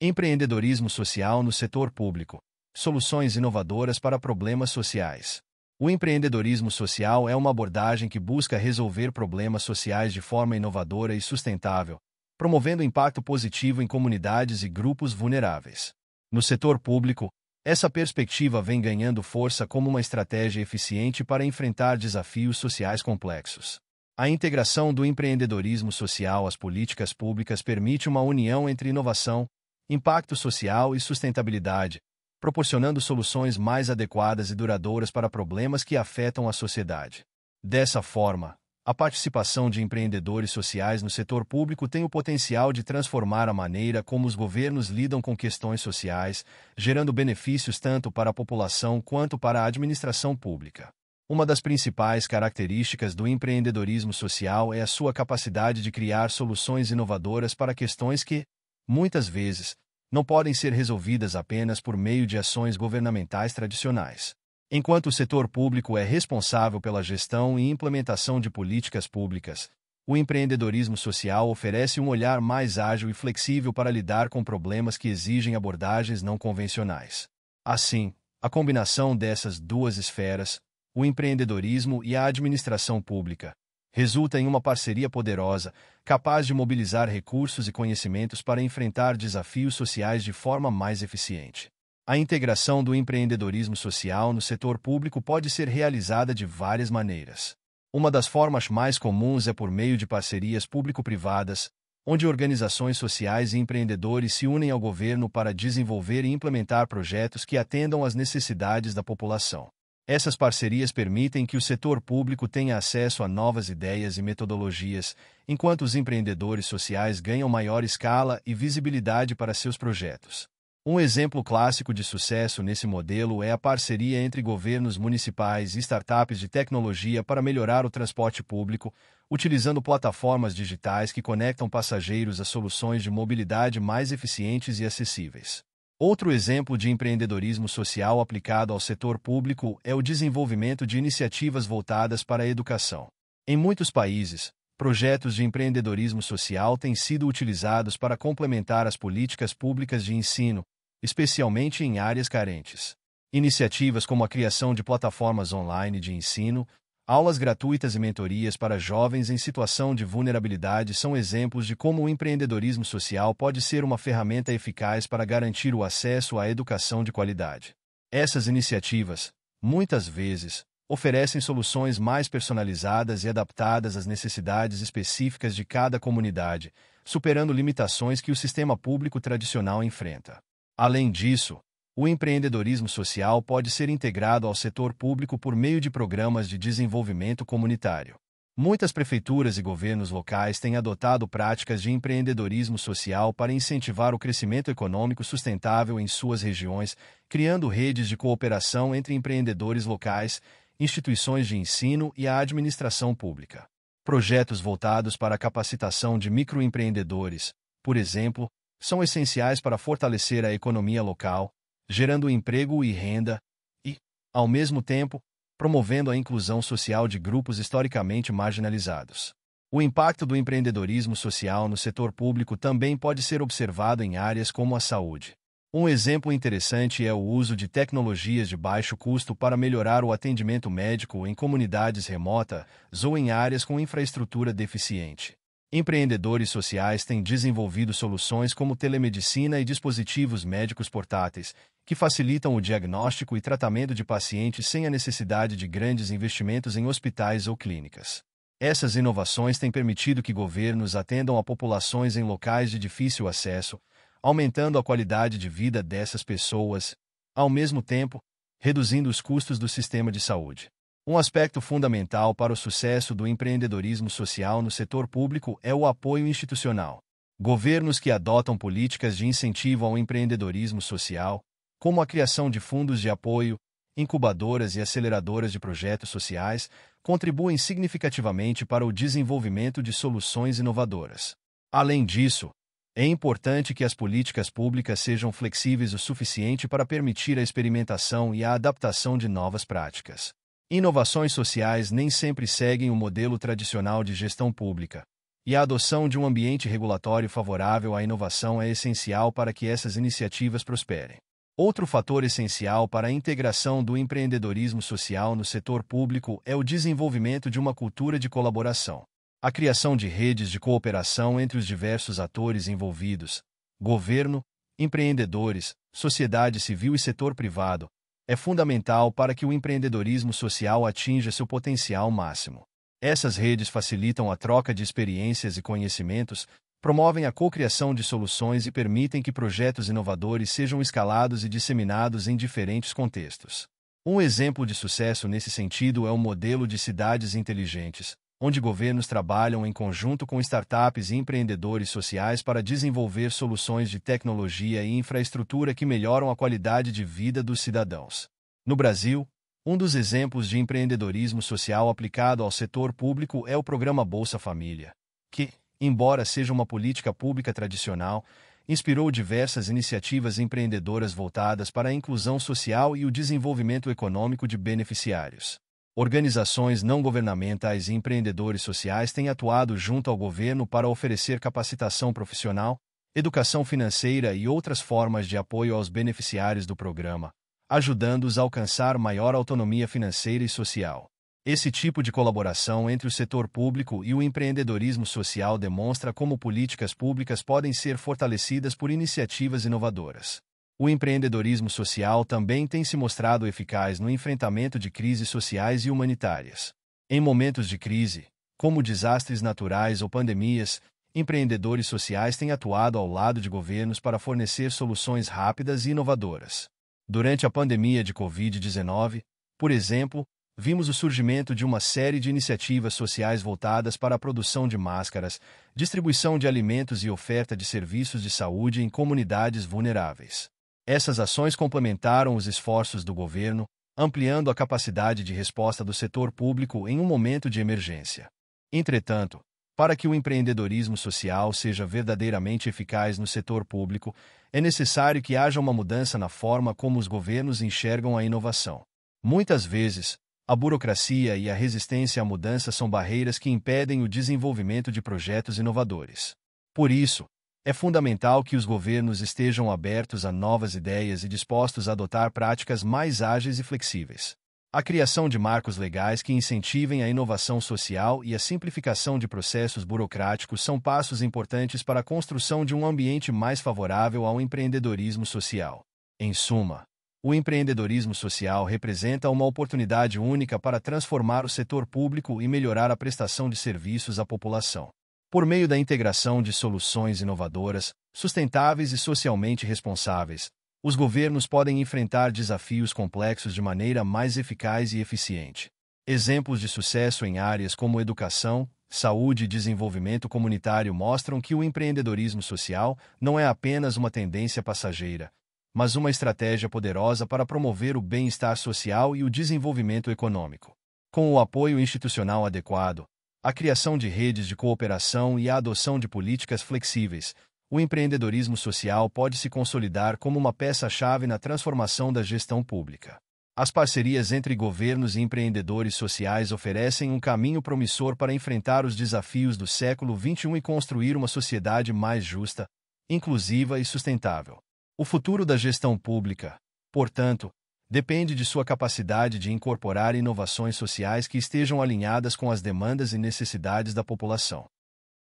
Empreendedorismo social no setor público. Soluções inovadoras para problemas sociais. O empreendedorismo social é uma abordagem que busca resolver problemas sociais de forma inovadora e sustentável, promovendo impacto positivo em comunidades e grupos vulneráveis. No setor público, essa perspectiva vem ganhando força como uma estratégia eficiente para enfrentar desafios sociais complexos. A integração do empreendedorismo social às políticas públicas permite uma união entre inovação, impacto social e sustentabilidade, proporcionando soluções mais adequadas e duradouras para problemas que afetam a sociedade. Dessa forma, a participação de empreendedores sociais no setor público tem o potencial de transformar a maneira como os governos lidam com questões sociais, gerando benefícios tanto para a população quanto para a administração pública. Uma das principais características do empreendedorismo social é a sua capacidade de criar soluções inovadoras para questões que, muitas vezes, não podem ser resolvidas apenas por meio de ações governamentais tradicionais. Enquanto o setor público é responsável pela gestão e implementação de políticas públicas, o empreendedorismo social oferece um olhar mais ágil e flexível para lidar com problemas que exigem abordagens não convencionais. Assim, a combinação dessas duas esferas, o empreendedorismo e a administração pública, resulta em uma parceria poderosa, capaz de mobilizar recursos e conhecimentos para enfrentar desafios sociais de forma mais eficiente. A integração do empreendedorismo social no setor público pode ser realizada de várias maneiras. Uma das formas mais comuns é por meio de parcerias público-privadas, onde organizações sociais e empreendedores se unem ao governo para desenvolver e implementar projetos que atendam às necessidades da população. Essas parcerias permitem que o setor público tenha acesso a novas ideias e metodologias, enquanto os empreendedores sociais ganham maior escala e visibilidade para seus projetos. Um exemplo clássico de sucesso nesse modelo é a parceria entre governos municipais e startups de tecnologia para melhorar o transporte público, utilizando plataformas digitais que conectam passageiros a soluções de mobilidade mais eficientes e acessíveis. Outro exemplo de empreendedorismo social aplicado ao setor público é o desenvolvimento de iniciativas voltadas para a educação. Em muitos países, projetos de empreendedorismo social têm sido utilizados para complementar as políticas públicas de ensino, especialmente em áreas carentes. Iniciativas como a criação de plataformas online de ensino, Aulas gratuitas e mentorias para jovens em situação de vulnerabilidade são exemplos de como o empreendedorismo social pode ser uma ferramenta eficaz para garantir o acesso à educação de qualidade. Essas iniciativas, muitas vezes, oferecem soluções mais personalizadas e adaptadas às necessidades específicas de cada comunidade, superando limitações que o sistema público tradicional enfrenta. Além disso, o empreendedorismo social pode ser integrado ao setor público por meio de programas de desenvolvimento comunitário. Muitas prefeituras e governos locais têm adotado práticas de empreendedorismo social para incentivar o crescimento econômico sustentável em suas regiões, criando redes de cooperação entre empreendedores locais, instituições de ensino e a administração pública. Projetos voltados para a capacitação de microempreendedores, por exemplo, são essenciais para fortalecer a economia local, gerando emprego e renda e, ao mesmo tempo, promovendo a inclusão social de grupos historicamente marginalizados. O impacto do empreendedorismo social no setor público também pode ser observado em áreas como a saúde. Um exemplo interessante é o uso de tecnologias de baixo custo para melhorar o atendimento médico em comunidades remotas ou em áreas com infraestrutura deficiente. Empreendedores sociais têm desenvolvido soluções como telemedicina e dispositivos médicos portáteis, que facilitam o diagnóstico e tratamento de pacientes sem a necessidade de grandes investimentos em hospitais ou clínicas. Essas inovações têm permitido que governos atendam a populações em locais de difícil acesso, aumentando a qualidade de vida dessas pessoas, ao mesmo tempo, reduzindo os custos do sistema de saúde. Um aspecto fundamental para o sucesso do empreendedorismo social no setor público é o apoio institucional. Governos que adotam políticas de incentivo ao empreendedorismo social, como a criação de fundos de apoio, incubadoras e aceleradoras de projetos sociais, contribuem significativamente para o desenvolvimento de soluções inovadoras. Além disso, é importante que as políticas públicas sejam flexíveis o suficiente para permitir a experimentação e a adaptação de novas práticas. Inovações sociais nem sempre seguem o modelo tradicional de gestão pública, e a adoção de um ambiente regulatório favorável à inovação é essencial para que essas iniciativas prosperem. Outro fator essencial para a integração do empreendedorismo social no setor público é o desenvolvimento de uma cultura de colaboração. A criação de redes de cooperação entre os diversos atores envolvidos governo, empreendedores, sociedade civil e setor privado é fundamental para que o empreendedorismo social atinja seu potencial máximo. Essas redes facilitam a troca de experiências e conhecimentos, promovem a cocriação de soluções e permitem que projetos inovadores sejam escalados e disseminados em diferentes contextos. Um exemplo de sucesso nesse sentido é o modelo de cidades inteligentes, onde governos trabalham em conjunto com startups e empreendedores sociais para desenvolver soluções de tecnologia e infraestrutura que melhoram a qualidade de vida dos cidadãos. No Brasil, um dos exemplos de empreendedorismo social aplicado ao setor público é o programa Bolsa Família, que, embora seja uma política pública tradicional, inspirou diversas iniciativas empreendedoras voltadas para a inclusão social e o desenvolvimento econômico de beneficiários organizações não governamentais e empreendedores sociais têm atuado junto ao governo para oferecer capacitação profissional, educação financeira e outras formas de apoio aos beneficiários do programa, ajudando-os a alcançar maior autonomia financeira e social. Esse tipo de colaboração entre o setor público e o empreendedorismo social demonstra como políticas públicas podem ser fortalecidas por iniciativas inovadoras o empreendedorismo social também tem se mostrado eficaz no enfrentamento de crises sociais e humanitárias. Em momentos de crise, como desastres naturais ou pandemias, empreendedores sociais têm atuado ao lado de governos para fornecer soluções rápidas e inovadoras. Durante a pandemia de Covid-19, por exemplo, vimos o surgimento de uma série de iniciativas sociais voltadas para a produção de máscaras, distribuição de alimentos e oferta de serviços de saúde em comunidades vulneráveis. Essas ações complementaram os esforços do governo, ampliando a capacidade de resposta do setor público em um momento de emergência. Entretanto, para que o empreendedorismo social seja verdadeiramente eficaz no setor público, é necessário que haja uma mudança na forma como os governos enxergam a inovação. Muitas vezes, a burocracia e a resistência à mudança são barreiras que impedem o desenvolvimento de projetos inovadores. Por isso, é fundamental que os governos estejam abertos a novas ideias e dispostos a adotar práticas mais ágeis e flexíveis. A criação de marcos legais que incentivem a inovação social e a simplificação de processos burocráticos são passos importantes para a construção de um ambiente mais favorável ao empreendedorismo social. Em suma, o empreendedorismo social representa uma oportunidade única para transformar o setor público e melhorar a prestação de serviços à população por meio da integração de soluções inovadoras, sustentáveis e socialmente responsáveis, os governos podem enfrentar desafios complexos de maneira mais eficaz e eficiente. Exemplos de sucesso em áreas como educação, saúde e desenvolvimento comunitário mostram que o empreendedorismo social não é apenas uma tendência passageira, mas uma estratégia poderosa para promover o bem-estar social e o desenvolvimento econômico. Com o apoio institucional adequado, a criação de redes de cooperação e a adoção de políticas flexíveis, o empreendedorismo social pode se consolidar como uma peça-chave na transformação da gestão pública. As parcerias entre governos e empreendedores sociais oferecem um caminho promissor para enfrentar os desafios do século XXI e construir uma sociedade mais justa, inclusiva e sustentável. O futuro da gestão pública, portanto, depende de sua capacidade de incorporar inovações sociais que estejam alinhadas com as demandas e necessidades da população.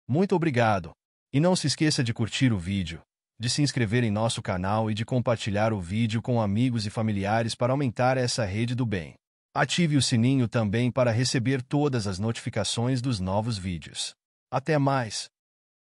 Muito obrigado! E não se esqueça de curtir o vídeo, de se inscrever em nosso canal e de compartilhar o vídeo com amigos e familiares para aumentar essa rede do bem. Ative o sininho também para receber todas as notificações dos novos vídeos. Até mais!